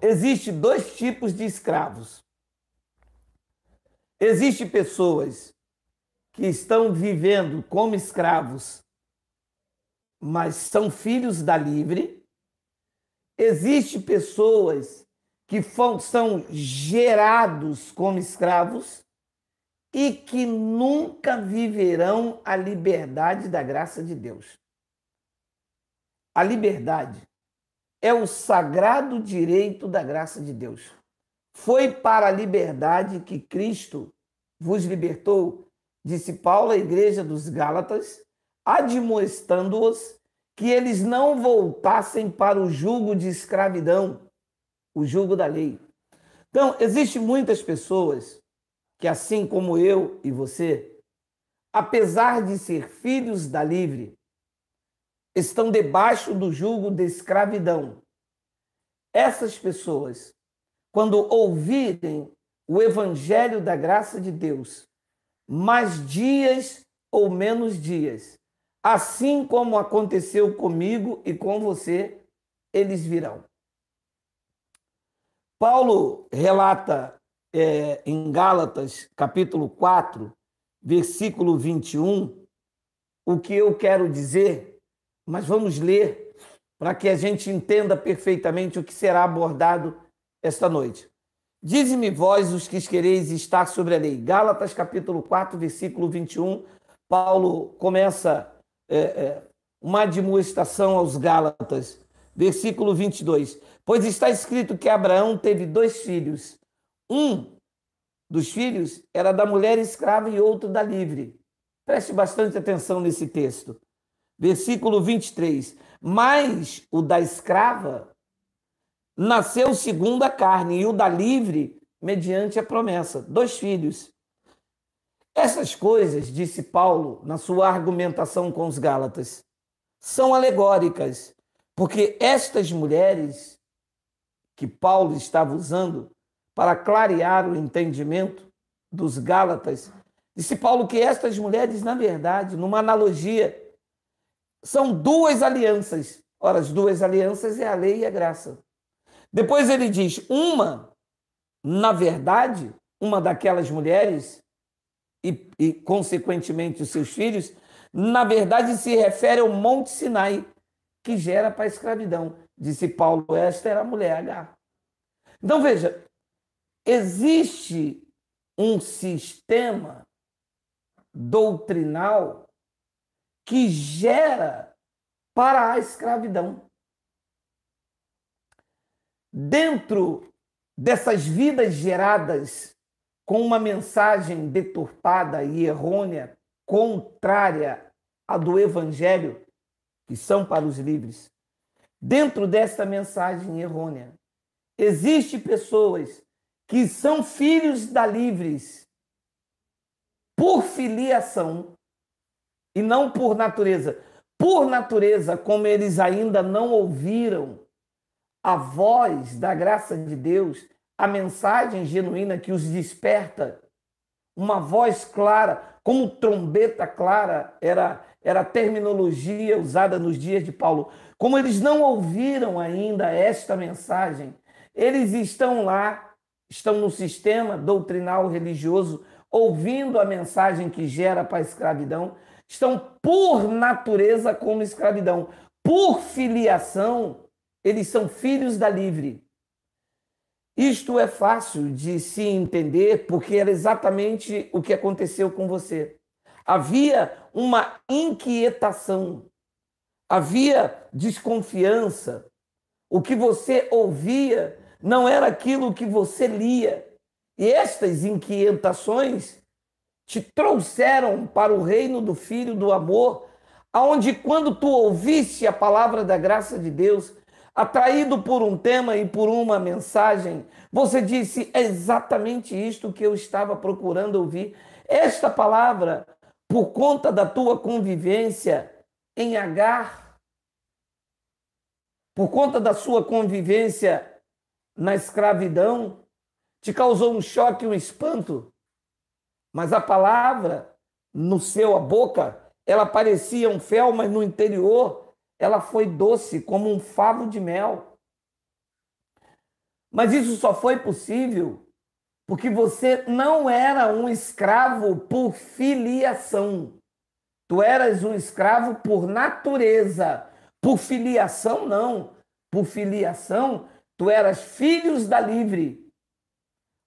existe dois tipos de escravos. Existem pessoas que estão vivendo como escravos, mas são filhos da livre. Existem pessoas que são gerados como escravos e que nunca viverão a liberdade da graça de Deus. A liberdade é o sagrado direito da graça de Deus. Foi para a liberdade que Cristo vos libertou, disse Paulo à igreja dos Gálatas, admoestando-os que eles não voltassem para o jugo de escravidão, o jugo da lei. Então, existem muitas pessoas que, assim como eu e você, apesar de ser filhos da livre estão debaixo do jugo de escravidão. Essas pessoas, quando ouvirem o evangelho da graça de Deus, mais dias ou menos dias, assim como aconteceu comigo e com você, eles virão. Paulo relata é, em Gálatas, capítulo 4, versículo 21, o que eu quero dizer mas vamos ler para que a gente entenda perfeitamente o que será abordado esta noite. Dize-me vós os que quereis estar sobre a lei. Gálatas capítulo 4, versículo 21, Paulo começa é, é, uma admoestação aos Gálatas. Versículo 22. Pois está escrito que Abraão teve dois filhos. Um dos filhos era da mulher escrava e outro da livre. Preste bastante atenção nesse texto versículo 23. Mas o da escrava nasceu segundo a carne, e o da livre, mediante a promessa. Dois filhos. Essas coisas, disse Paulo na sua argumentação com os Gálatas, são alegóricas, porque estas mulheres que Paulo estava usando para clarear o entendimento dos Gálatas, disse Paulo que estas mulheres, na verdade, numa analogia, são duas alianças. Ora, as duas alianças é a lei e a graça. Depois ele diz: uma, na verdade, uma daquelas mulheres, e, e consequentemente os seus filhos, na verdade se refere ao Monte Sinai, que gera para a escravidão. Disse Paulo, esta era a mulher H. Então veja, existe um sistema doutrinal que gera para a escravidão. Dentro dessas vidas geradas com uma mensagem deturpada e errônea, contrária à do Evangelho, que são para os livres, dentro dessa mensagem errônea, existem pessoas que são filhos da livres por filiação, e não por natureza. Por natureza, como eles ainda não ouviram a voz da graça de Deus, a mensagem genuína que os desperta, uma voz clara, como trombeta clara, era, era a terminologia usada nos dias de Paulo. Como eles não ouviram ainda esta mensagem, eles estão lá, estão no sistema doutrinal religioso, ouvindo a mensagem que gera para a escravidão, estão por natureza como escravidão. Por filiação, eles são filhos da livre. Isto é fácil de se entender porque era exatamente o que aconteceu com você. Havia uma inquietação, havia desconfiança. O que você ouvia não era aquilo que você lia. E estas inquietações te trouxeram para o reino do Filho do Amor, aonde quando tu ouviste a palavra da graça de Deus, atraído por um tema e por uma mensagem, você disse: é exatamente isto que eu estava procurando ouvir. Esta palavra, por conta da tua convivência em Agar, por conta da sua convivência na escravidão, te causou um choque, um espanto. Mas a palavra no seu, a boca, ela parecia um fel, mas no interior ela foi doce, como um favo de mel. Mas isso só foi possível porque você não era um escravo por filiação. Tu eras um escravo por natureza. Por filiação, não. Por filiação, tu eras filhos da livre.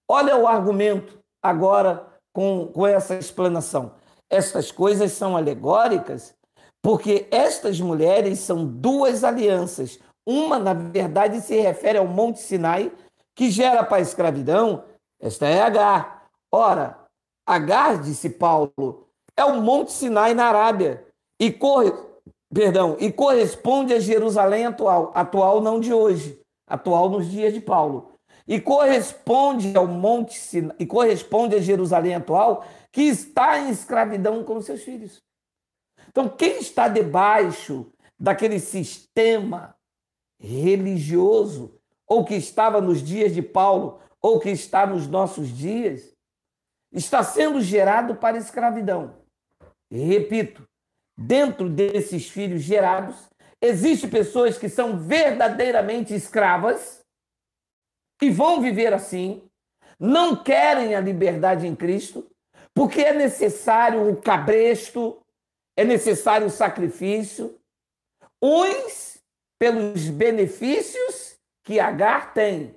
Olha o argumento agora com, com essa explanação. Estas coisas são alegóricas porque estas mulheres são duas alianças. Uma, na verdade, se refere ao Monte Sinai, que gera para a escravidão. Esta é Agar. Ora, Agar, disse Paulo, é o Monte Sinai na Arábia e, corre, perdão, e corresponde a Jerusalém atual, atual não de hoje, atual nos dias de Paulo e corresponde ao monte Sinai, e corresponde a Jerusalém atual, que está em escravidão com seus filhos. Então, quem está debaixo daquele sistema religioso, ou que estava nos dias de Paulo, ou que está nos nossos dias, está sendo gerado para escravidão. E repito, dentro desses filhos gerados, existem pessoas que são verdadeiramente escravas que vão viver assim, não querem a liberdade em Cristo, porque é necessário o cabresto, é necessário o sacrifício. Uns pelos benefícios que Agar tem,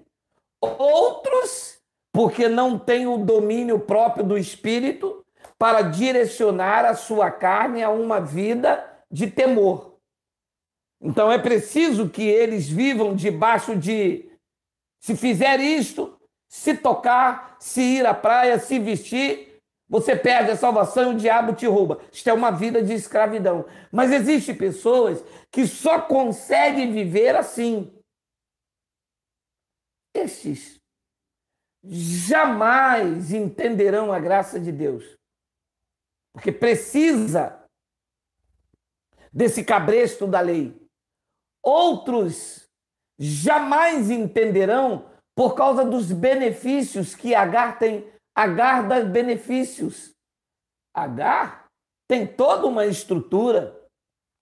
outros porque não tem o domínio próprio do espírito para direcionar a sua carne a uma vida de temor. Então é preciso que eles vivam debaixo de se fizer isto, se tocar, se ir à praia, se vestir, você perde a salvação e o diabo te rouba. Isto é uma vida de escravidão. Mas existem pessoas que só conseguem viver assim. Estes jamais entenderão a graça de Deus. Porque precisa desse cabresto da lei. Outros jamais entenderão por causa dos benefícios que Agar tem. Agar dá benefícios. Agar tem toda uma estrutura.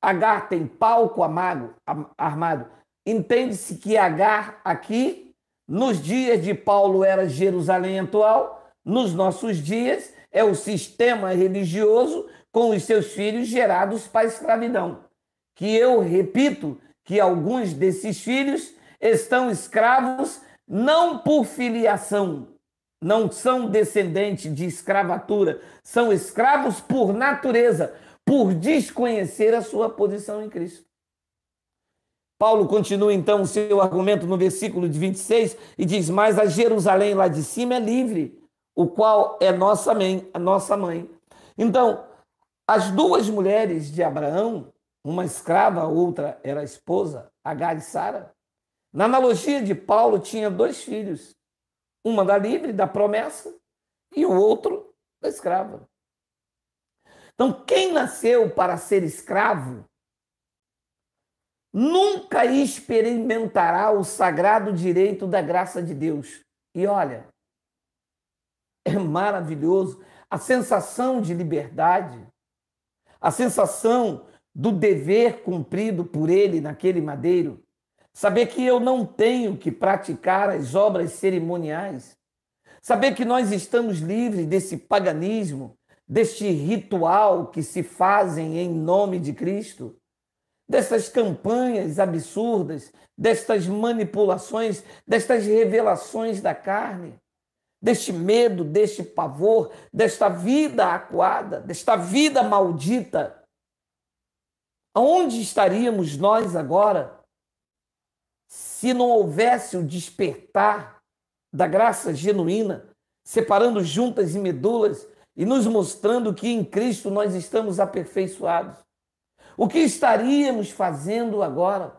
Agar tem palco amado, armado. Entende-se que Agar aqui, nos dias de Paulo, era Jerusalém atual, nos nossos dias, é o sistema religioso com os seus filhos gerados para a escravidão. Que eu repito, que alguns desses filhos estão escravos não por filiação, não são descendentes de escravatura, são escravos por natureza, por desconhecer a sua posição em Cristo. Paulo continua então o seu argumento no versículo de 26 e diz: Mas a Jerusalém lá de cima é livre, o qual é nossa mãe, a nossa mãe. Então, as duas mulheres de Abraão uma escrava, a outra era a esposa, Agar e Sara. Na analogia de Paulo, tinha dois filhos, uma da livre, da promessa, e o outro da escrava. Então, quem nasceu para ser escravo nunca experimentará o sagrado direito da graça de Deus. E olha, é maravilhoso a sensação de liberdade, a sensação do dever cumprido por ele naquele madeiro, saber que eu não tenho que praticar as obras cerimoniais, saber que nós estamos livres desse paganismo, deste ritual que se fazem em nome de Cristo, dessas campanhas absurdas, destas manipulações, destas revelações da carne, deste medo, deste pavor, desta vida acuada, desta vida maldita Onde estaríamos nós agora se não houvesse o despertar da graça genuína, separando juntas e medulas e nos mostrando que em Cristo nós estamos aperfeiçoados? O que estaríamos fazendo agora?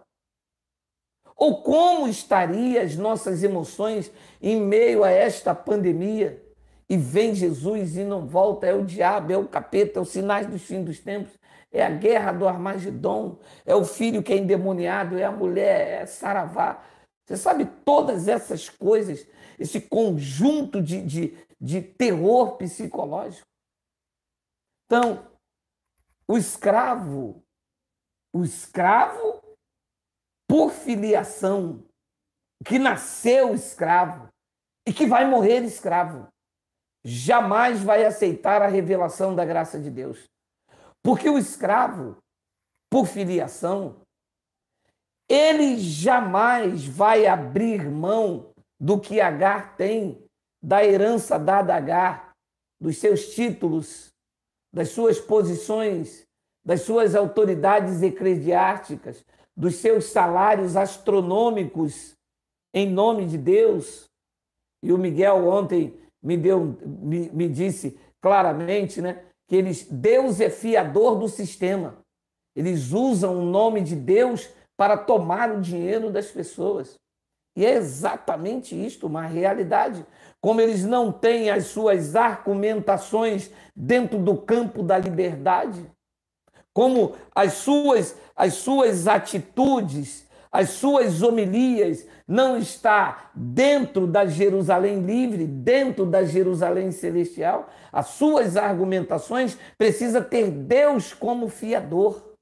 Ou como estariam as nossas emoções em meio a esta pandemia? E vem Jesus e não volta, é o diabo, é o capeta, é os sinais dos fins dos tempos é a guerra do Armagedon, é o filho que é endemoniado, é a mulher, é Saravá. Você sabe todas essas coisas, esse conjunto de, de, de terror psicológico. Então, o escravo, o escravo por filiação, que nasceu escravo e que vai morrer escravo, jamais vai aceitar a revelação da graça de Deus. Porque o escravo, por filiação, ele jamais vai abrir mão do que Agar tem, da herança dada a Agar, dos seus títulos, das suas posições, das suas autoridades eclesiásticas, dos seus salários astronômicos em nome de Deus. E o Miguel ontem me deu me, me disse claramente, né? que eles Deus é fiador do sistema. Eles usam o nome de Deus para tomar o dinheiro das pessoas. E é exatamente isto, uma realidade. Como eles não têm as suas argumentações dentro do campo da liberdade, como as suas as suas atitudes as suas homilias não está dentro da Jerusalém livre, dentro da Jerusalém celestial, as suas argumentações precisa ter Deus como fiador.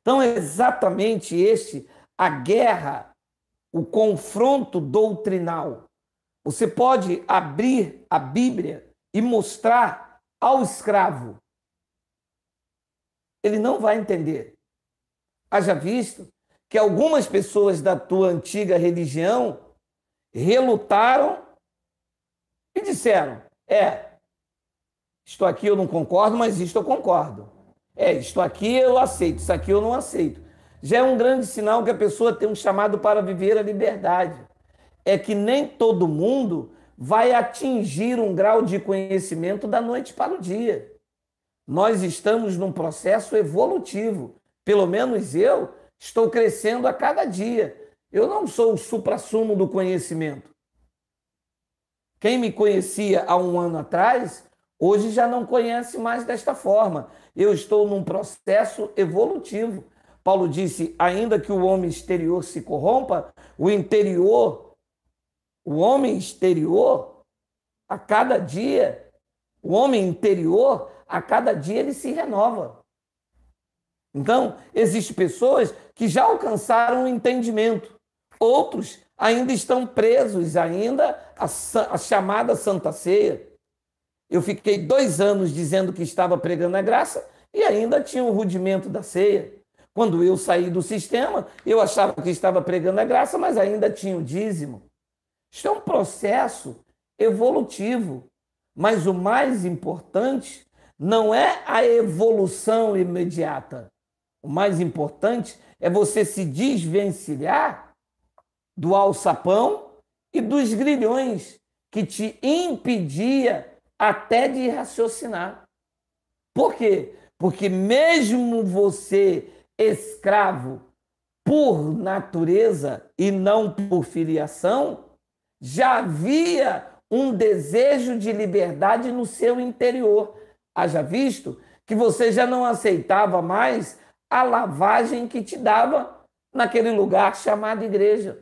Então, é exatamente este a guerra, o confronto doutrinal. Você pode abrir a Bíblia e mostrar ao escravo. Ele não vai entender. Haja visto que algumas pessoas da tua antiga religião relutaram e disseram: é, estou aqui, eu não concordo, mas isto eu concordo. É, isto aqui eu aceito, isso aqui eu não aceito. Já é um grande sinal que a pessoa tem um chamado para viver a liberdade. É que nem todo mundo vai atingir um grau de conhecimento da noite para o dia. Nós estamos num processo evolutivo pelo menos eu, estou crescendo a cada dia. Eu não sou o suprassumo do conhecimento. Quem me conhecia há um ano atrás, hoje já não conhece mais desta forma. Eu estou num processo evolutivo. Paulo disse: ainda que o homem exterior se corrompa, o interior, o homem exterior, a cada dia, o homem interior, a cada dia ele se renova. Então, existem pessoas que já alcançaram o entendimento, outros ainda estão presos ainda à chamada Santa Ceia. Eu fiquei dois anos dizendo que estava pregando a graça e ainda tinha o rudimento da ceia. Quando eu saí do sistema, eu achava que estava pregando a graça, mas ainda tinha o dízimo. Isto é um processo evolutivo, mas o mais importante não é a evolução imediata, o mais importante é você se desvencilhar do alçapão e dos grilhões que te impedia até de raciocinar. Por quê? Porque mesmo você escravo por natureza e não por filiação, já havia um desejo de liberdade no seu interior. Haja visto que você já não aceitava mais a lavagem que te dava naquele lugar chamado igreja.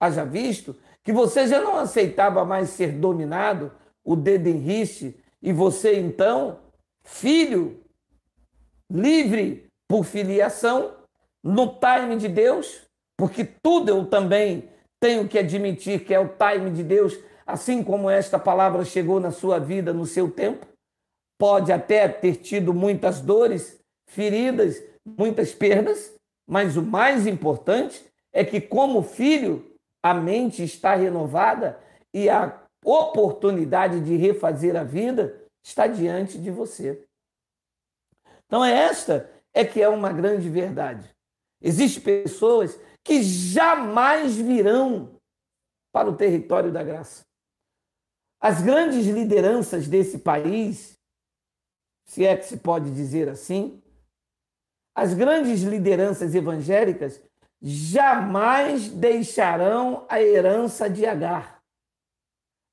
Haja visto que você já não aceitava mais ser dominado, o dedo enriste, e você então, filho, livre por filiação, no time de Deus, porque tudo eu também tenho que admitir que é o time de Deus, assim como esta palavra chegou na sua vida no seu tempo, pode até ter tido muitas dores, feridas, muitas perdas, mas o mais importante é que, como filho, a mente está renovada e a oportunidade de refazer a vida está diante de você. Então, é esta é que é uma grande verdade. Existem pessoas que jamais virão para o território da graça. As grandes lideranças desse país, se é que se pode dizer assim, as grandes lideranças evangélicas jamais deixarão a herança de Agar.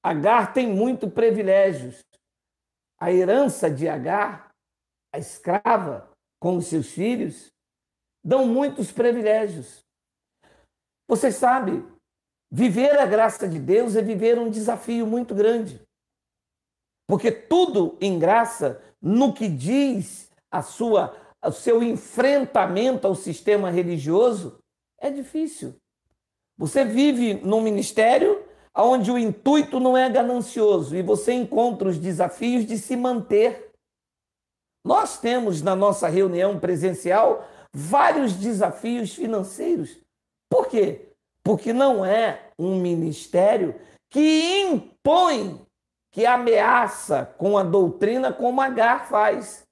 Agar tem muito privilégios. A herança de Agar, a escrava, com os seus filhos, dão muitos privilégios. Você sabe, viver a graça de Deus é viver um desafio muito grande. Porque tudo em graça, no que diz a sua o seu enfrentamento ao sistema religioso é difícil. Você vive num ministério onde o intuito não é ganancioso e você encontra os desafios de se manter. Nós temos na nossa reunião presencial vários desafios financeiros. Por quê? Porque não é um ministério que impõe, que ameaça com a doutrina como Agar faz.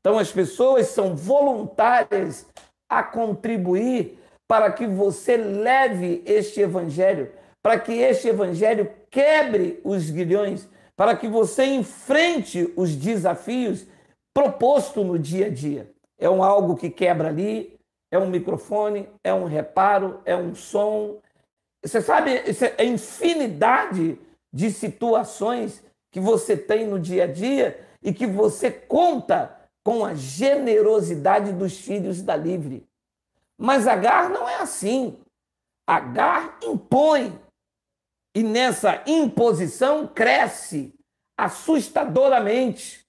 Então, as pessoas são voluntárias a contribuir para que você leve este evangelho, para que este evangelho quebre os grilhões, para que você enfrente os desafios proposto no dia a dia. É um algo que quebra ali, é um microfone, é um reparo, é um som. Você sabe, é infinidade de situações que você tem no dia a dia e que você conta com a generosidade dos filhos da livre. Mas Agar não é assim. Agar impõe. E nessa imposição cresce assustadoramente.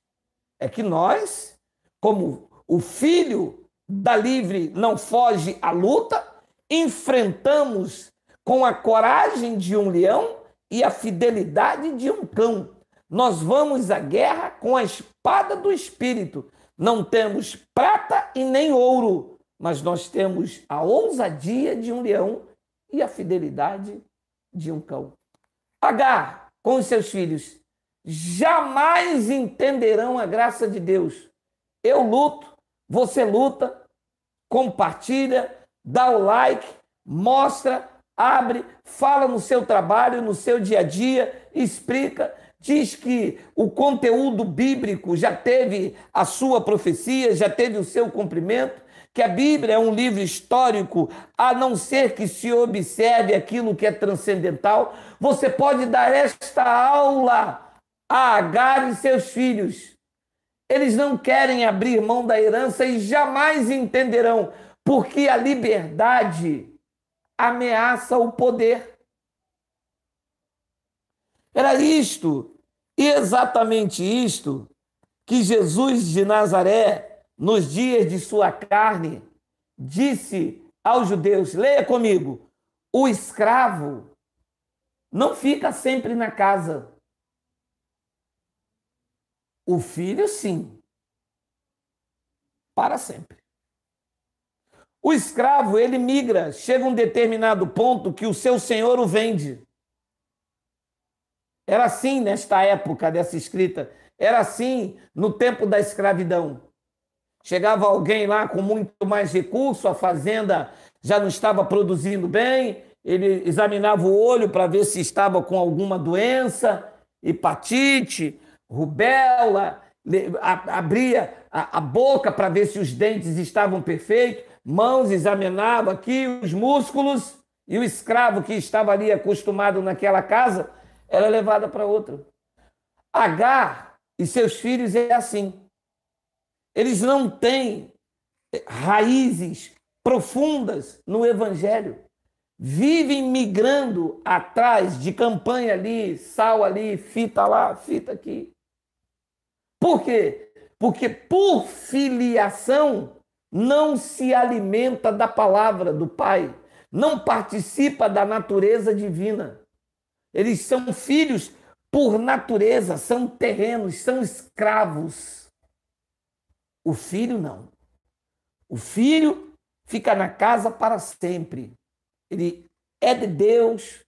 É que nós, como o filho da livre não foge à luta, enfrentamos com a coragem de um leão e a fidelidade de um cão. Nós vamos à guerra com a espada do espírito não temos prata e nem ouro, mas nós temos a ousadia de um leão e a fidelidade de um cão. Agar, com os seus filhos, jamais entenderão a graça de Deus. Eu luto, você luta, compartilha, dá o like, mostra, abre, fala no seu trabalho, no seu dia a dia, explica diz que o conteúdo bíblico já teve a sua profecia, já teve o seu cumprimento, que a Bíblia é um livro histórico, a não ser que se observe aquilo que é transcendental. Você pode dar esta aula a Agar e seus filhos. Eles não querem abrir mão da herança e jamais entenderão, porque a liberdade ameaça o poder. Era isto, e exatamente isto, que Jesus de Nazaré, nos dias de sua carne, disse aos judeus: leia comigo, o escravo não fica sempre na casa. O filho, sim, para sempre. O escravo, ele migra, chega um determinado ponto que o seu senhor o vende. Era assim nesta época dessa escrita. Era assim no tempo da escravidão. Chegava alguém lá com muito mais recurso, a fazenda já não estava produzindo bem, ele examinava o olho para ver se estava com alguma doença, hepatite, rubéola, abria a, a boca para ver se os dentes estavam perfeitos, mãos examinava aqui os músculos, e o escravo que estava ali acostumado naquela casa ela é levada para outra. Agar e seus filhos é assim. Eles não têm raízes profundas no evangelho. Vivem migrando atrás de campanha ali, sal ali, fita lá, fita aqui. Por quê? Porque por filiação não se alimenta da palavra do Pai, não participa da natureza divina. Eles são filhos por natureza, são terrenos, são escravos. O filho não. O filho fica na casa para sempre. Ele é de Deus,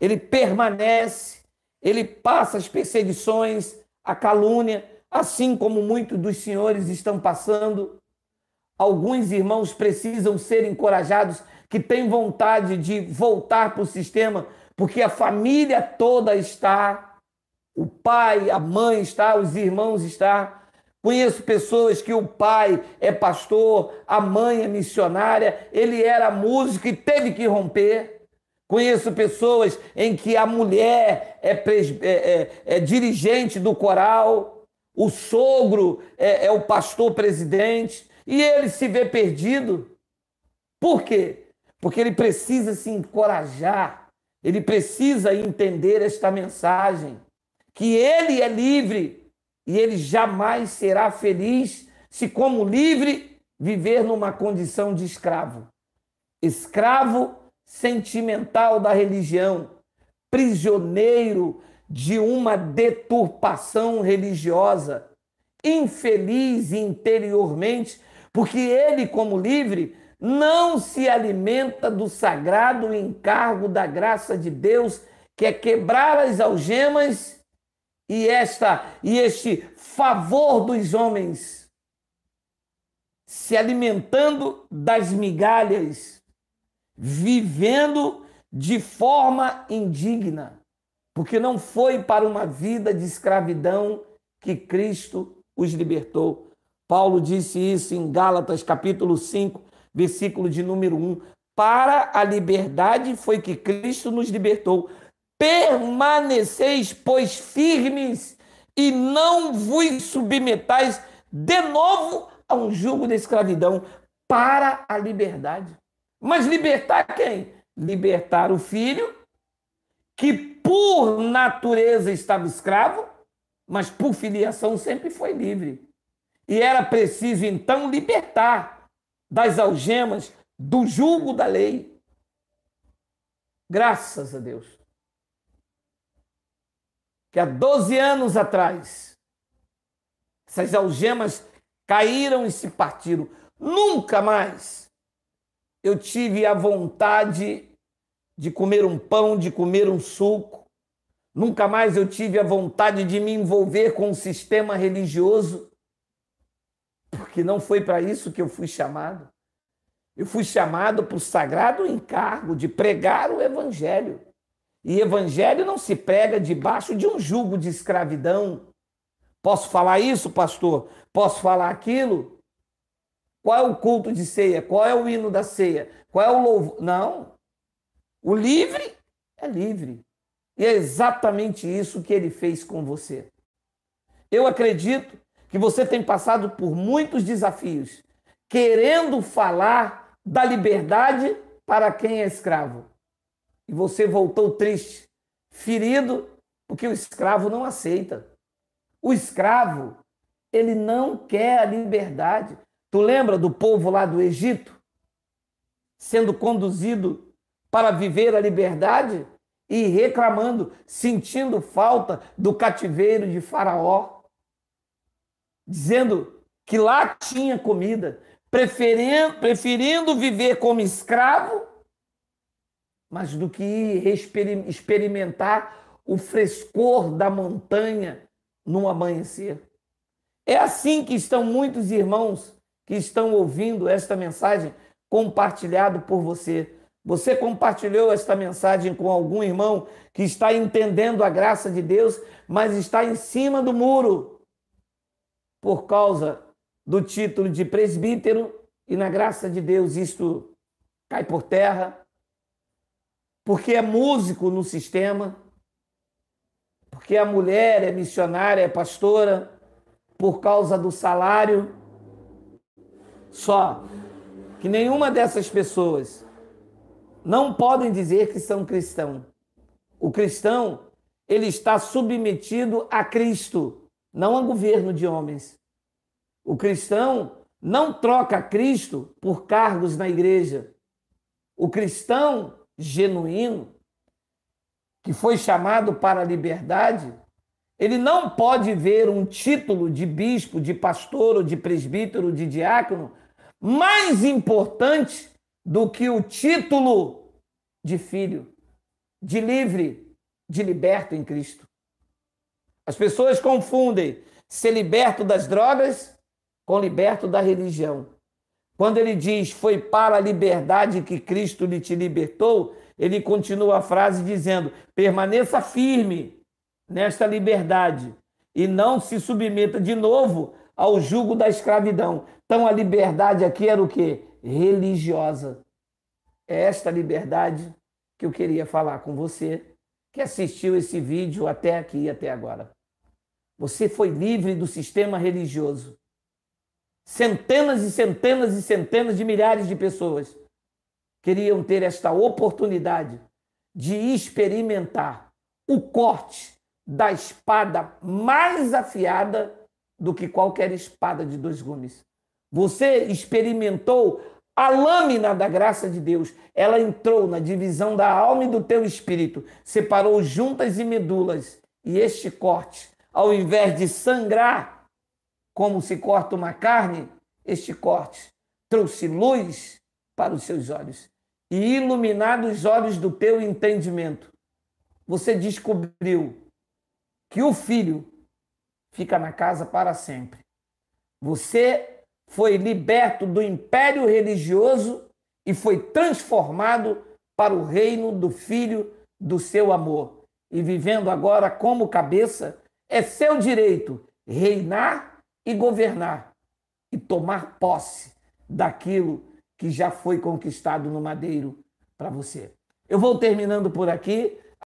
ele permanece, ele passa as perseguições, a calúnia, assim como muitos dos senhores estão passando. Alguns irmãos precisam ser encorajados que têm vontade de voltar para o sistema, porque a família toda está, o pai, a mãe está, os irmãos está. Conheço pessoas que o pai é pastor, a mãe é missionária, ele era músico e teve que romper. Conheço pessoas em que a mulher é, pres... é, é, é dirigente do coral, o sogro é, é o pastor presidente, e ele se vê perdido. Por quê? Porque ele precisa se encorajar ele precisa entender esta mensagem: que ele é livre e ele jamais será feliz se, como livre, viver numa condição de escravo. Escravo sentimental da religião, prisioneiro de uma deturpação religiosa, infeliz interiormente, porque ele, como livre, não se alimenta do sagrado encargo da graça de Deus, que é quebrar as algemas e esta e este favor dos homens, se alimentando das migalhas, vivendo de forma indigna, porque não foi para uma vida de escravidão que Cristo os libertou. Paulo disse isso em Gálatas capítulo 5, versículo de número 1. Para a liberdade foi que Cristo nos libertou. Permaneceis, pois, firmes e não vos submetais de novo a um jugo de escravidão para a liberdade. Mas libertar quem? Libertar o filho, que por natureza estava escravo, mas por filiação sempre foi livre. E era preciso então libertar das algemas, do jugo da lei. Graças a Deus. Que há 12 anos atrás, essas algemas caíram e se partiram. Nunca mais eu tive a vontade de comer um pão, de comer um suco. Nunca mais eu tive a vontade de me envolver com o um sistema religioso porque não foi para isso que eu fui chamado. Eu fui chamado para o sagrado encargo de pregar o Evangelho. E Evangelho não se prega debaixo de um jugo de escravidão. Posso falar isso, pastor? Posso falar aquilo? Qual é o culto de ceia? Qual é o hino da ceia? Qual é o louvor? Não. O livre é livre. E é exatamente isso que ele fez com você. Eu acredito que você tem passado por muitos desafios, querendo falar da liberdade para quem é escravo. E você voltou triste, ferido, porque o escravo não aceita. O escravo, ele não quer a liberdade. Tu lembra do povo lá do Egito sendo conduzido para viver a liberdade e reclamando, sentindo falta do cativeiro de Faraó? dizendo que lá tinha comida, preferindo, preferindo viver como escravo, mas do que experimentar o frescor da montanha no amanhecer. É assim que estão muitos irmãos que estão ouvindo esta mensagem compartilhado por você. Você compartilhou esta mensagem com algum irmão que está entendendo a graça de Deus, mas está em cima do muro por causa do título de presbítero, e na graça de Deus isto cai por terra, porque é músico no sistema, porque a mulher é missionária, é pastora, por causa do salário. Só que nenhuma dessas pessoas não podem dizer que são cristão. O cristão, ele está submetido a Cristo não há governo de homens. O cristão não troca Cristo por cargos na igreja. O cristão genuíno, que foi chamado para a liberdade, ele não pode ver um título de bispo, de pastor, ou de presbítero, de diácono mais importante do que o título de filho, de livre, de liberto em Cristo. As pessoas confundem ser liberto das drogas com liberto da religião. Quando ele diz foi para a liberdade que Cristo lhe te libertou, ele continua a frase dizendo: permaneça firme nesta liberdade e não se submeta de novo ao jugo da escravidão. Então a liberdade aqui era o quê? Religiosa. É esta liberdade que eu queria falar com você que assistiu esse vídeo até aqui até agora. Você foi livre do sistema religioso. Centenas e centenas e centenas de milhares de pessoas queriam ter esta oportunidade de experimentar o corte da espada mais afiada do que qualquer espada de dois gumes. Você experimentou a lâmina da graça de Deus, ela entrou na divisão da alma e do teu espírito, separou juntas e medulas, e este corte ao invés de sangrar, como se corta uma carne, este corte trouxe luz para os seus olhos e iluminado os olhos do teu entendimento. Você descobriu que o filho fica na casa para sempre. Você foi liberto do império religioso e foi transformado para o reino do filho do seu amor. E vivendo agora como cabeça, é seu direito reinar e governar e tomar posse daquilo que já foi conquistado no Madeiro para você. Eu vou terminando por aqui.